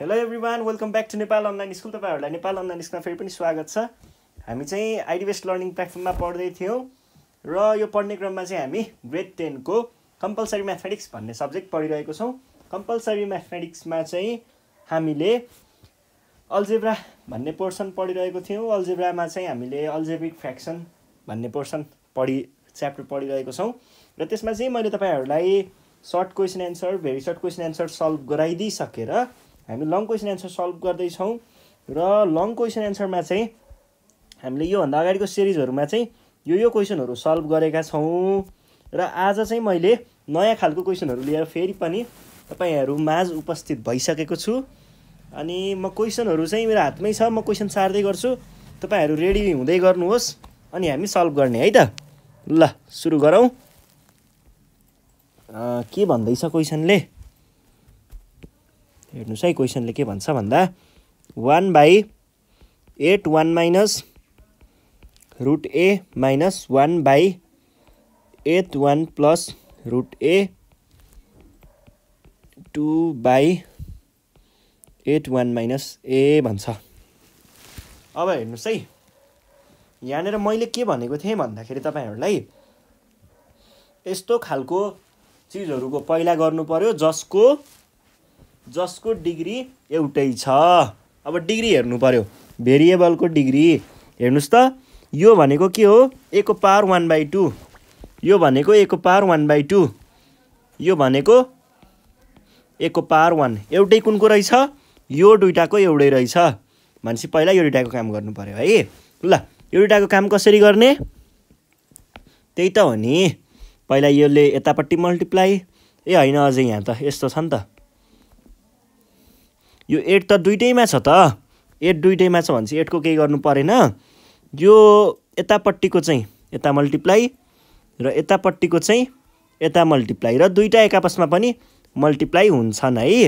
hello everyone welcome back to Nepal online school तपाईँहरूलाई Nepal online स्कुलमा फेरि पनि स्वागत छ हामी चाहिँ आइडी बेस्ट लर्निङ प्लेटफर्ममा पढ्दै थियौँ र यो पढ्ने क्रममा चाहिँ हामी ग्रेड टेनको कम्पलसरी म्याथमेटिक्स भन्ने सब्जेक्ट पढिरहेको छौँ कम्पलसरी म्याथमेटिक्समा चाहिँ हामीले अल्जेब्रा भन्ने पोर्सन पढिरहेको थियौँ अल्जेब्रामा चाहिँ हामीले अल्जेब्रिक फ्रेक्सन भन्ने पोर्सन पढि च्याप्टर पढिरहेको छौँ र त्यसमा चाहिँ मैले तपाईँहरूलाई short question answer very short question answer solve गराइदिइसकेर हामी लङ क्वेसन एन्सर सल्भ गर्दैछौँ र लङ क्वेसन एन्सरमा चाहिँ हामीले योभन्दा अगाडिको सिरिजहरूमा चाहिँ यो यो क्वेसनहरू सल्भ गरेका छौँ र आज चाहिँ मैले नयाँ खालको क्वेसनहरू लिएर फेरि पनि तपाईँहरू माझ उपस्थित भइसकेको छु अनि म क्वेसनहरू चाहिँ मेरो हातमै छ म क्वेसन सार्दै गर्छु तपाईँहरू रेडी हुँदै गर्नुहोस् अनि हामी सल्भ गर्ने है त ल सुरु गरौँ के भन्दैछ क्वेसनले हेर्नुहोस् है क्वेसनले के भन्छ भन्दा one by eight one minus root A minus one by eight one plus root A two by eight one minus A भन्छ अब हेर्नुहोस् है यहाँनिर मैले के भनेको थिएँ भन्दाखेरि तपाईँहरूलाई यस्तो खालको चिजहरूको पहिला गर्नु पऱ्यो जसको जसको डिग्री एउटै छ अब डिग्री हेर्नु पऱ्यो भेरिएबलको डिग्री हेर्नुहोस् त यो भनेको के हो ए को पावर वान बाई टू यो भनेको एको पावर वान बाई टू यो भनेको ए को पावर वान एउटै कुनको रहेछ यो दुइटाको एउटै रहेछ भनेपछि पहिला यो दुइटाको काम गर्नु पऱ्यो है ल यो दुइटाको काम कसरी गर्ने त्यही त हो नि पहिला यसले यतापट्टि मल्टिप्लाई ए होइन अझै यहाँ त यस्तो छ नि त यो एट त दुइटैमा छ त एट दुइटैमा छ भने चाहिँ एटको केही गर्नु परेन यो यतापट्टिको चाहिँ यता मल्टिप्लाई र यतापट्टिको चाहिँ यता मल्टिप्लाई र एक एकापसमा पनि मल्टिप्लाई हुन्छन् है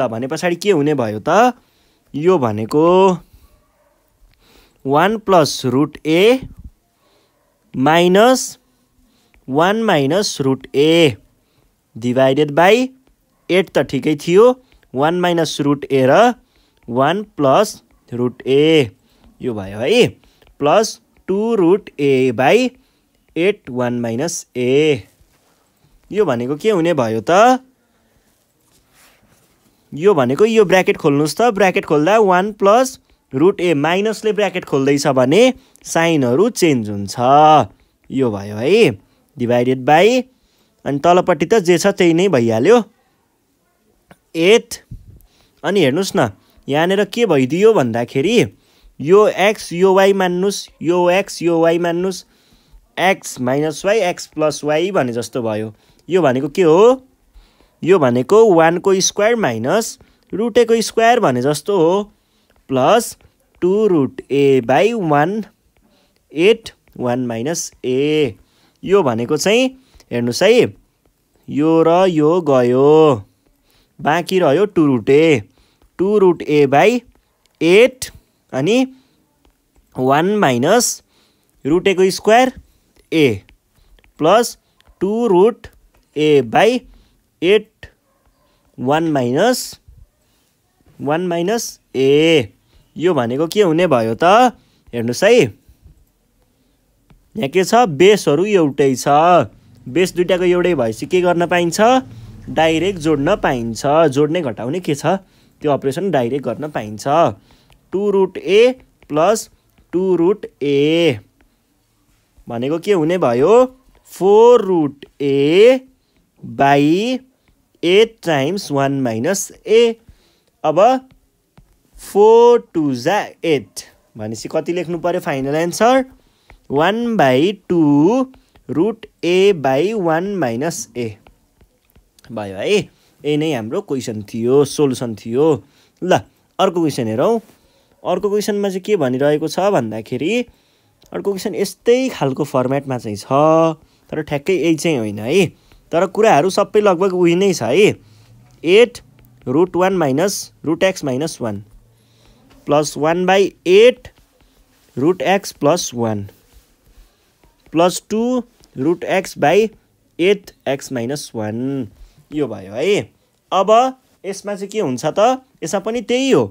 ल भने पछाडि के हुने भयो त यो भनेको one plus root A minus one minus root a divided by eight त ठिकै थियो वान माइनस रुट ए र वान प्लस रुट ए यो भयो है plus two root a by eight one minus a यो भनेको के हुने भयो त यो भनेको यो ब्राकेट खोल्नुहोस् त ब्राकेट खोल्दा वान प्लस रुट ए माइनसले ब्राकेट खोल्दैछ भने साइनहरू चेन्ज हुन्छ यो भयो है डिभाइडेड बाई अनि तलपट्टि त जे छ त्यही नै भइहाल्यो एट अनि हेर्नुहोस् न यहाँनिर के भइदियो भन्दाखेरि यो एक्स यो वाई मान्नुहोस् यो एक्स यो वाई मान्नुहोस् x minus y x plus y भने जस्तो भयो यो भनेको के हो यो भनेको वानको स्क्वायर माइनस रुटेको स्क्वायर भने जस्तो हो plus two root a by one eight one minus a यो भनेको चाहिँ हेर्नुहोस् है यो र यो गयो बाँकी रह्यो two root A two root a by eight अनि वान माइनस रुटेको square a plus two root a by eight one minus one minus a यो भनेको के हुने भयो त हेर्नुहोस् है यहाँ के छ बेसहरू एउटै छ बेस दुइटाको एउटै भएपछि के गर्न पाइन्छ डाइरेक्ट जोड्न पाइन्छ जोड्ने घटाउने के छ त्यो अपरेसन डाइरेक्ट गर्न पाइन्छ two root a plus two root a भनेको के हुने भयो four root a by eight times one minus a अब फोर टु जा एट भनेपछि कति लेख्नु पऱ्यो final answer one by two root a by one minus a भयो है ए नै हाम्रो क्वेसन थियो सोल्युसन थियो ल अर्को क्वेसन हेरौँ अर्को क्वेसनमा चाहिँ के भनिरहेको छ भन्दाखेरि अर्को क्वेसन यस्तै खालको फर्मेटमा चाहिँ छ तर ठ्याक्कै यही चाहिँ होइन है तर कुराहरू सबै लगभग उही नै छ है eight root one minus root x minus one plus one by eight root x plus one plus two root x by eight x minus one यो भयो है अब यसमा चाहिँ के हुन्छ त यसमा पनि त्यही हो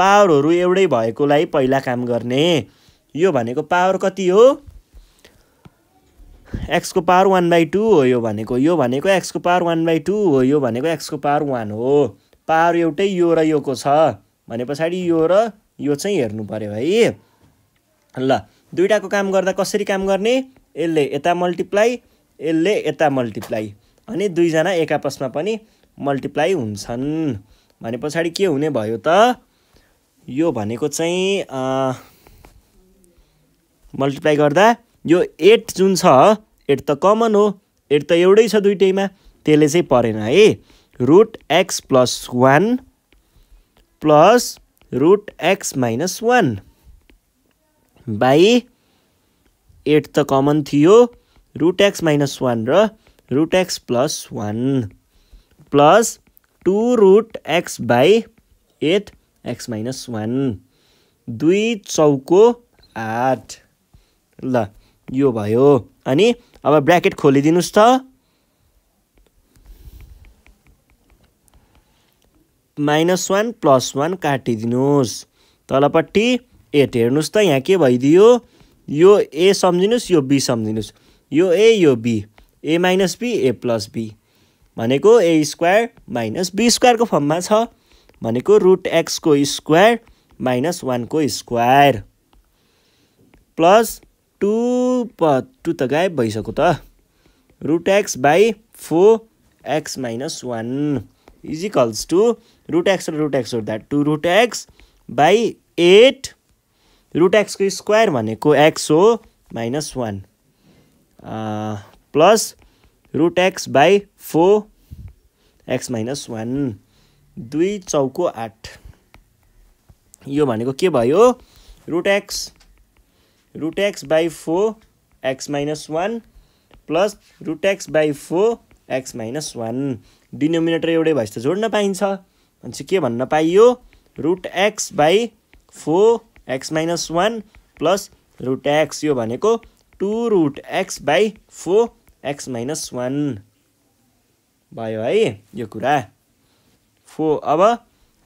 पावरहरू एउटै भएकोलाई पहिला काम गर्ने यो भनेको पावर कति हो एक्सको पावर वान बाई टू हो यो भनेको यो भनेको एक्सको पावर वान बाई टू हो यो भनेको एक्सको पावर वान हो पावर एउटै यो र योको छ भने पछाडि यो र यो चाहिँ हेर्नु पऱ्यो है ल दुइटाको काम गर्दा कसरी काम गर्ने यसले यता मल्टिप्लाई यसले यता मल्टिप्लाई अनि दुईजना एक आपसमा पनि मल्टिप्लाई हुन्छन् भने पछाडि के हुने भयो त यो भनेको चाहिँ मल्टिप्लाई गर्दा यो एट जुन छ एट त कमन हो एट त एउटै छ दुइटैमा त्यसले चाहिँ परेन है root x plus one plus root x minus one by eight त कमन थियो रुट एक्स माइनस वान र root x plus one plus two root x by eight x minus one दुई चौको आठ ल यो भयो अनि अब ब्राकेट खोलिदिनुहोस् त माइनस वान प्लस वान काटिदिनुहोस् तलपट्टि एट हेर्नुहोस् त यहाँ के भइदियो यो ए सम्झिनुहोस् यो बी सम्झिनुहोस् यो ए यो b a minus b a plus b भनेको ए स्क्वायर माइनस बी स्क्वायरको फर्ममा छ भनेको रुट एक्सको स्क्वायर माइनस वानको स्क्वायर प्लस टु प टु त गायब भइसक्यो त root x by four x minus one equals two root x र रुट एक्स जोड्दा two root x by eight root एक्सको स्क्वायर भनेको एक्स हो minus one plus root x by four x minus one दुई चौको आठ यो भनेको के भयो root x root x by four x minus one plus root x by four x minus one denominator एउटै भएपछि त जोड्न पाइन्छ भनेपछि के भन्न पाइयो root x by four x minus one plus root x यो भनेको two root x by four x minus one भयो है यो कुरा फो अब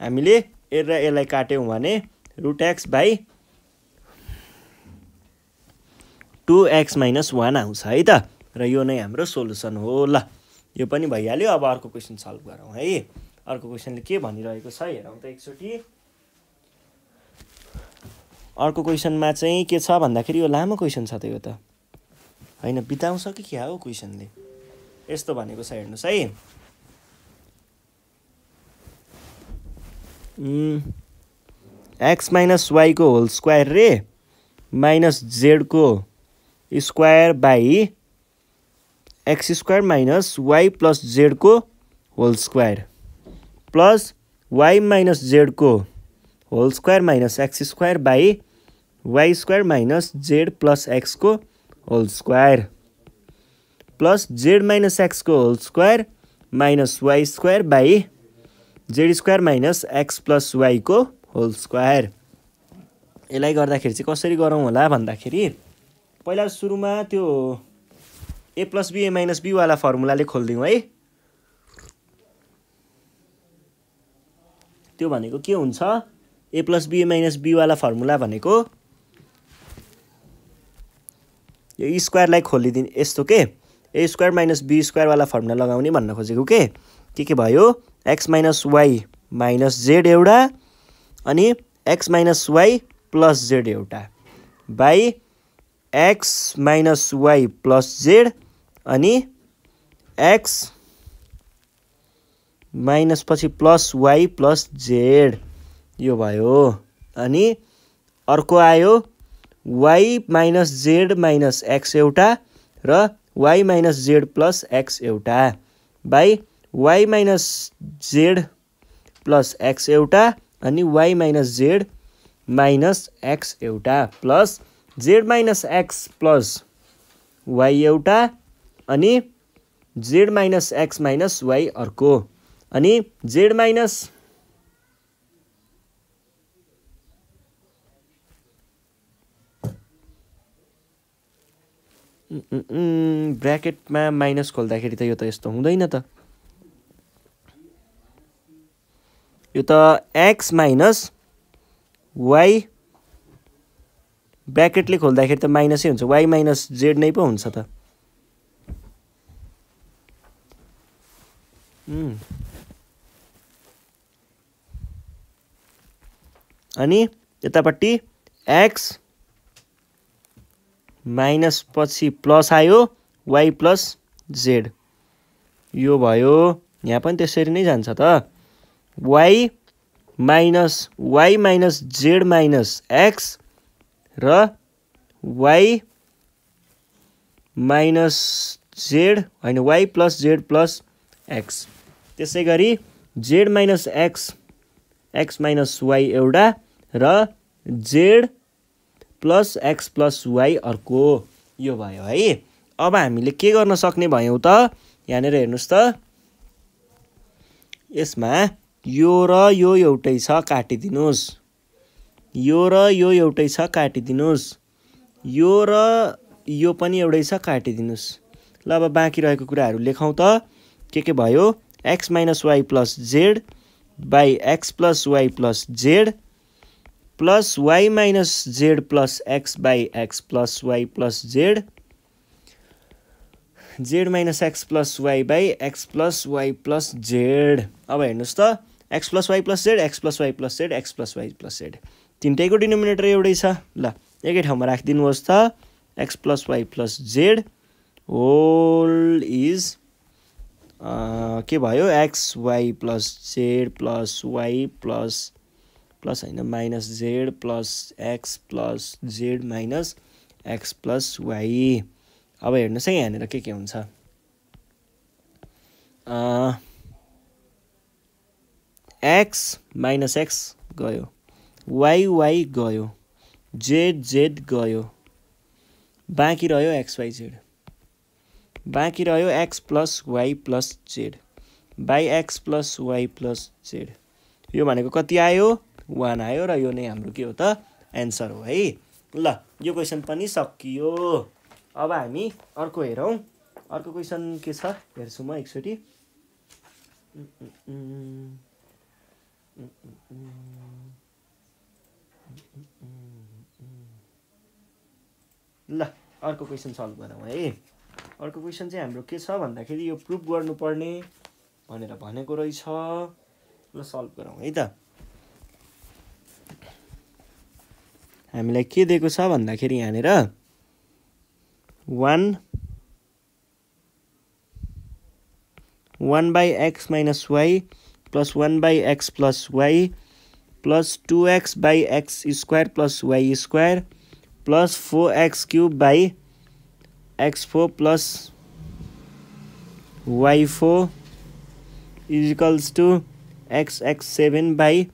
हामीले ए र यसलाई काट्यौँ भने root x by two x minus one आउँछ है त र यो नै हाम्रो सोल्युसन हो ल यो पनि भइहाल्यो अब अर्को क्वेसन सल्भ गरौँ है अर्को क्वेसनले के भनिरहेको छ हेरौँ त एकचोटि अर्को क्वेसनमा चाहिँ के छ भन्दाखेरि यो लामो क्वेसन छ त यो त होइन बिताउँछ कि क्या हो क्वेसनले यस्तो भनेको छ हेर्नुहोस् है एक्स माइनस वाईको होल स्क्वायर रे माइनस जेडको square by x square minus y plus जेडको whole square plus y minus जेडको whole square minus x square by y square minus z plus एक्सको whole square plus z minus एक्सको whole square minus y square by z square minus x plus वाईको whole square यसलाई गर्दाखेरि चाहिँ कसरी गरौँ होला भन्दाखेरि पहिला सुरुमा त्यो a plus b a minus बीवाला फर्मुलाले खोलिदिउँ है त्यो भनेको के हुन्छ a plus b a minus बीवाला फर्मुला भनेको यो स्क्वायरलाई e खोलिदिने यस्तो के ए स्क्वायर माइनस बी स्क्वायरवाला फर्मुला लगाउने भन्न खोजेको के के के भयो x minus y minus z एउटा अनि x minus y plus z एउटा by x minus y plus z अनि एक्स माइनस पछि प्लस वाई प्लस जेड यो भयो अनि अर्को आयो y minus z minus x एउटा र y minus z plus x एउटा by y minus z plus x एउटा अनि y minus z minus x एउटा plus z minus x plus y एउटा अनि z minus x minus y अर्को अनि जेड माइनस ब्राकेटमा माइनस खोल्दाखेरि त यो त यस्तो हुँदैन त यो त एक्स माइनस वाइ ब्राकेटले खोल्दाखेरि त माइनसै हुन्छ वाइ माइनस जेड नै पो हुन्छ त अनि यतापट्टि एक्स माइनस पछि प्लस आयो वाइ प्लस जेड यो भयो यहाँ पनि त्यसरी नै जान्छ त y minus y minus z minus x र वाइ माइनस जेड होइन y plus z plus x त्यसै गरी z minus x x minus y एउटा र z plus x plus y अर्को यो भयो है अब हामीले के गर्न सक्ने भयौँ त यहाँनिर हेर्नुहोस् त यसमा यो र यो एउटै छ काटिदिनुहोस् यो र यो एउटै छ काटिदिनुहोस् यो र यो पनि एउटै छ काटिदिनुहोस् ल अब बाँकी रहेको कुराहरू लेखौँ त के के भयो x minus y plus z by x plus y plus z plus y minus z plus x by x plus y plus z z minus x plus y by x plus y plus z अब हेर्नुहोस् त x plus y plus z x plus y plus z x plus y plus z तिनटैको denominator एउटै छ ल एकै ठाउँमा राखिदिनुहोस् त x plus y plus Z whole is के भयो x y plus z plus y plus plus होइन minus z plus x plus z minus x plus y अब हेर्नुहोस् है यहाँनिर के के हुन्छ एक्स माइनस एक्स गयो वाइ वाइ गयो जेड जेड गयो बाँकी रह्यो एक्स वाइ जेड बाँकी रह्यो x plus y plus z by x plus y plus z यो भनेको कति आयो वान आयो र यो नै हाम्रो के हो त एन्सर हो है ल यो क्वेसन पनि सकियो अब हामी अर्को हेरौँ अर्को क्वेसन के छ हेर्छु म एकचोटि ल अर्को क्वेसन सल्भ गरौँ है अर्को क्वेसन चाहिँ हाम्रो के छ भन्दाखेरि यो प्रुभ गर्नुपर्ने भनेर भनेको रहेछ ल सल्भ गरौँ है त हामीलाई के दिएको छ भन्दाखेरि यहाँनिर one one by x minus y plus one by x plus y plus two x by x square plus y square plus four x cube by x four plus y four equals two x x seven by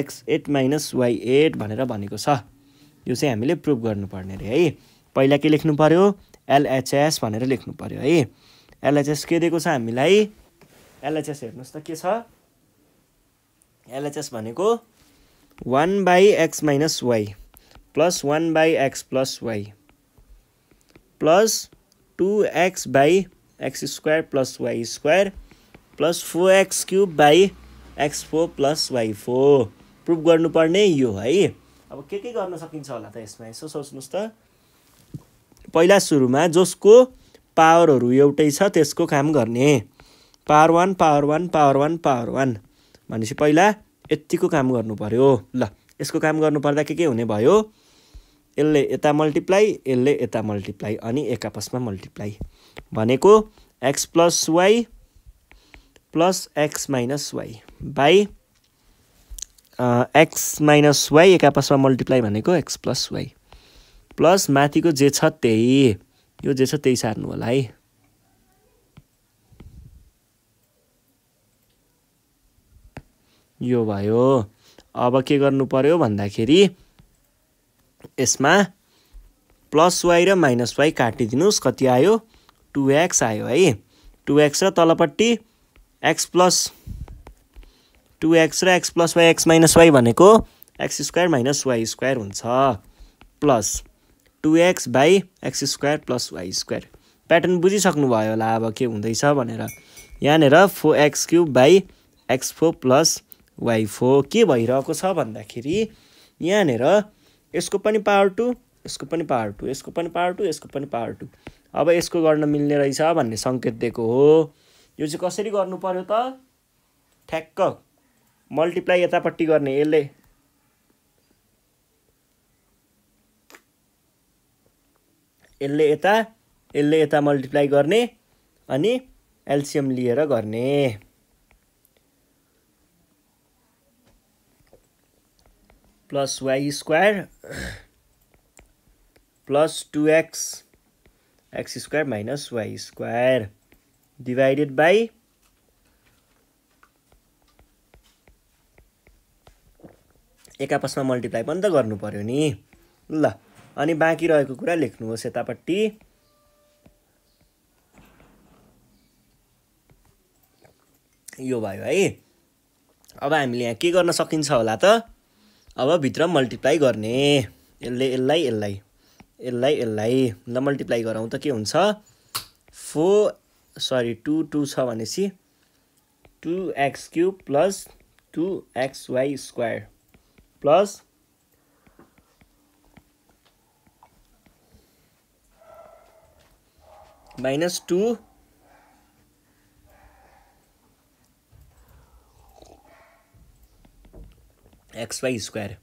x eight minus y eight भनेर भनेको छ यो चाहिँ हामीले prove गर्नुपर्ने अरे है पहिला के लेख्नु पऱ्यो एलएचएस भनेर लेख्नु पऱ्यो है एलएचएस के दिएको छ हामीलाई एलएचएस हेर्नुहोस् त के छ एलएचएस भनेको one by x minus y plus one by x plus y plus two x by x square plus y square plus four x cube by x four plus y four prove गर्नुपर्ने यो है अब के के गर्न सकिन्छ होला त यसमा यसो सोच्नुहोस् त पहिला सुरुमा जसको पावरहरू एउटै छ त्यसको काम गर्ने power one power one power one power one भनेपछि पहिला यत्तिको काम गर्नु पऱ्यो ल यसको काम गर्नुपर्दा के के हुने भयो यसले यता मल्टिप्लाई यसले यता मल्टिप्लाई अनि एक आपसमा मल्टिप्लाई भनेको x plus y plus x minus y by x minus y एक आपसमा मल्टिप्लाई भनेको एक्स प्लस वाई प्लस माथिको जे छ त्यही यो जे छ त्यही सार्नु होला है यो भयो अब के गर्नु पर्यो भन्दाखेरि यसमा प्लस वाई र माइनस वाई काटिदिनुहोस् कति आयो टु एक्स आयो है टु एक्स र तलपट्टि एक्स प्लस टु एक्स र x plus y x minus y भनेको x square minus y square हुन्छ plus two x by x square plus y square pattern बुझिसक्नुभयो होला अब के हुँदैछ भनेर यहाँनिर four x cube by x four plus y four के भइरहेको छ भन्दाखेरि यहाँनिर यसको पनि पावर टू यसको पनि पावर टू यसको पनि पावर टू यसको पनि पावर टू अब यसको गर्न मिल्ने रहेछ भन्ने सङ्केत दिएको हो यो चाहिँ कसरी गर्नु पऱ्यो त ठ्याक्क मल्टिप्लाई यतापट्टि गर्ने यसले यसले यता यसले यता मल्टिप्लाई गर्ने अनि एल्सियम लिएर गर्ने plus y square plus two x x square minus y square divided by एक आपसमा मल्टिप्लाई पनि त गर्नु पऱ्यो नि ल अनि बाँकी रहेको कुरा लेख्नुहोस् यतापट्टि यो भयो है अब हामीले यहाँ के गर्न सकिन्छ होला त अब भित्र मल्टिप्लाई गर्ने यसले यसलाई यसलाई यसलाई यसलाई ल मल्टिप्लाई गरौँ त के हुन्छ फो सरी टु टू छ भनेपछि two x cube plus two x y square plus minus two x y square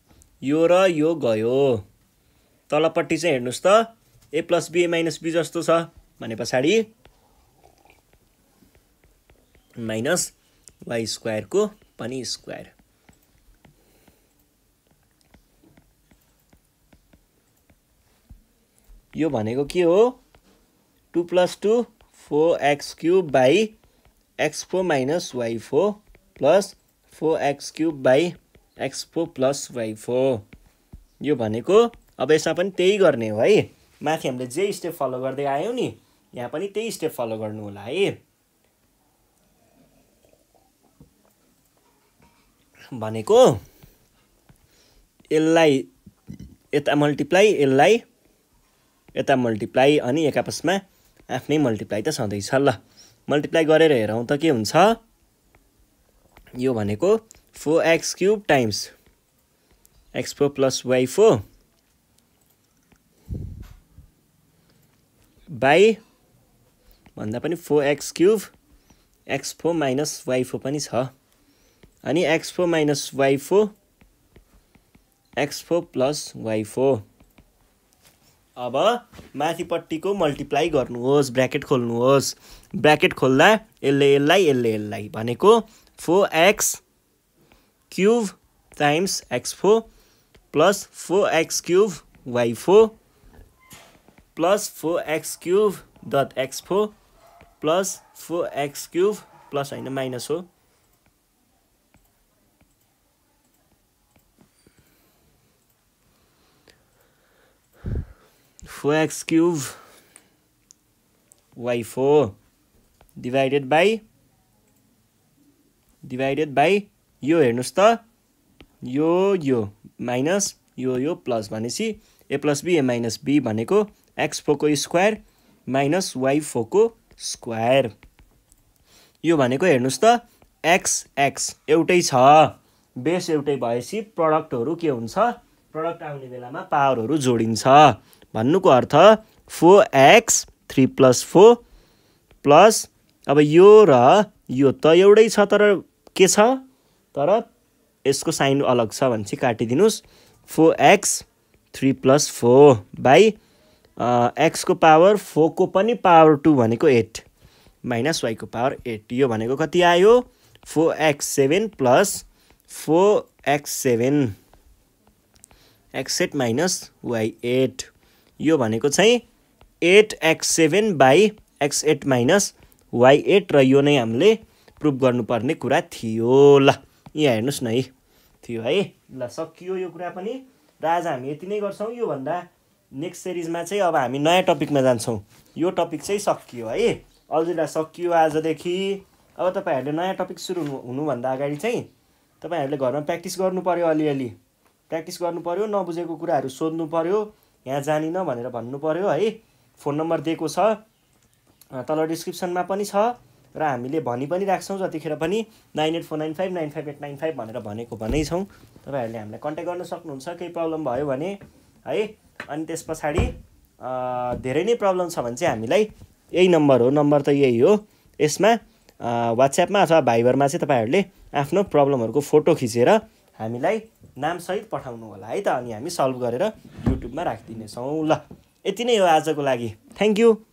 यो र यो गयो तलपट्टि चाहिँ हेर्नुहोस् त a plus b a minus b जस्तो छ भने पछाडि माइनस वाइ स्क्वायरको पनि स्क्वायर यो भनेको के हो two plus two four x cube by x four minus y four plus four x cube by x four plus y four यो भनेको अब यसमा पनि त्यही गर्ने हो है माथि हामीले जे स्टेप फलो गर्दै आयौँ नि यहाँ पनि त्यही स्टेप फलो गर्नु होला है भनेको यसलाई यता मल्टिप्लाई यसलाई यता मल्टिप्लाई अनि एक आपसमा आफ्नै मल्टिप्लाई त छँदैछ ल मल्टिप्लाई गरेर हेरौँ त के हुन्छ यो भनेको four x cube times x four plus y four by भन्दा पनि four x cube x four minus y four पनि छ अनि x four minus y four x four plus y four अब माथिपट्टिको मल्टिप्लाई गर्नुहोस् ब्राकेट खोल्नुहोस् ब्राकेट खोल्दा यसले यसलाई यसले यसलाई भनेको four x cube times x four plus four x cube y four plus four x cube dot x four plus four x cube plus होइन माइनस हो four x cube y four divided by divided by यो हेर्नुहोस् त यो यो minus यो यो plus भनेपछि a plus b a minus b भनेको एक्स फोरको स्क्वायर माइनस वाइ फोरको स्क्वायर यो भनेको हेर्नुहोस् त एक्स एक्स एउटै छ बेस एउटै भएपछि प्रडक्टहरू के हुन्छ प्रडक्ट आउने बेलामा पावरहरू जोडिन्छ भन्नुको अर्थ four x three plus four plus अब यो र यो त एउटै छ तर के छ तर यसको साइन अलग छ भने चाहिँ काटिदिनुहोस् four x three plus four by एक्सको पावर फोरको पनि पावर टू भनेको एट माइनस वाईको पावर एट यो भनेको कति आयो four x seven plus four x seven x eight minus y eight यो भनेको चाहिँ eight x seven by x eight minus y eight र यो नै हामीले प्रुभ गर्नुपर्ने कुरा थियो ल यहाँ हेर्नुहोस् न है थियो है ल सकियो यो कुरा पनि र आज हामी यति नै गर्छौँ योभन्दा नेक्स्ट सिरिजमा चाहिँ अब हामी नयाँ टपिकमा जान्छौँ यो टपिक चाहिँ सकियो है अल्जिला सकियो आजदेखि अब तपाईँहरूले नयाँ टपिक सुरु हुनुभन्दा अगाडि चाहिँ तपाईँहरूले घरमा प्र्याक्टिस गर्नु पऱ्यो अलिअलि प्र्याक्टिस गर्नु पऱ्यो नबुझेको कुराहरू सोध्नु पऱ्यो यहाँ जानिनँ भनेर भन्नु पऱ्यो है फोन नम्बर दिएको छ तल डिस्क्रिप्सनमा पनि छ र हामीले भनि पनि राख्छौँ जतिखेर पनि nine eight four nine five nine five eight nine five भनेर भनेको भनै छौँ तपाईँहरूले हामीलाई कन्ट्याक्ट गर्न सक्नुहुन्छ केही प्रब्लम भयो भने है अनि त्यस पछाडि धेरै नै प्रब्लम छ भने चाहिँ हामीलाई यही नम्बर हो नम्बर त यही हो यसमा वाट्सएपमा अथवा भाइबरमा चाहिँ तपाईँहरूले आफ्नो प्रब्लमहरूको फोटो खिचेर हामीलाई नामसहित पठाउनु होला है त अनि हामी सल्भ गरेर युट्युबमा राखिदिनेछौँ ल यति नै हो आजको लागि थ्याङ्क यू